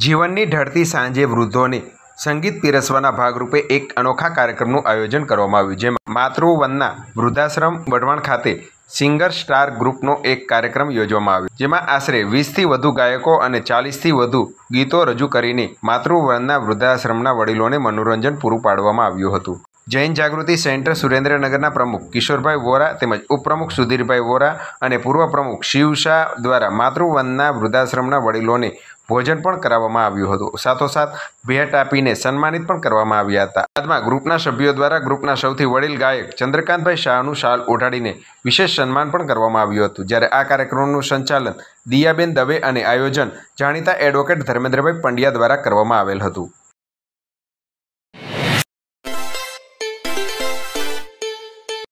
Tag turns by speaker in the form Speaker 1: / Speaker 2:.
Speaker 1: જીવનની ઢળતી સાંજે વૃદ્ધોને સંગીત પીરસવાના ભાગરૂપે એક અનોખા કાર્યક્રમનું આયોજન કરવામાં આવ્યું જેમાં માતૃવનના વૃદ્ધાશ્રમ વઢવાણ ખાતે સિંગર સ્ટાર ગ્રુપનો એક કાર્યક્રમ યોજવામાં આવ્યો જેમાં આશરે વીસથી વધુ ગાયકો અને ચાલીસથી વધુ ગીતો રજૂ કરીને માતૃવનના વૃદ્ધાશ્રમના વડીલોને મનોરંજન પૂરું પાડવામાં આવ્યું હતું જૈન જાગૃતિ સેન્ટર સુરેન્દ્રનગરના પ્રમુખ કિશોરભાઈ વોરા તેમજ ઉપપ્રમુખ સુધીરભાઈ વોરા અને પૂર્વ પ્રમુખ શિવ શાહ દ્વારા માતૃવનના વૃદ્ધાશ્રમના વડીલોને ભોજન પણ કરાવવામાં આવ્યું હતું સાથોસાથ ભેટ આપીને સન્માનિત પણ કરવામાં આવ્યા હતા બાદમાં ગ્રુપના સભ્યો દ્વારા ગ્રુપના સૌથી વડીલ ગાયક ચંદ્રકાંતભાઈ શાહનું શાલ ઓઢાડીને વિશેષ સન્માન પણ કરવામાં આવ્યું હતું જ્યારે આ કાર્યક્રમનું સંચાલન દિયાબેન દવે અને આયોજન જાણીતા એડવોકેટ ધર્મેન્દ્રભાઈ પંડ્યા દ્વારા કરવામાં આવેલ હતું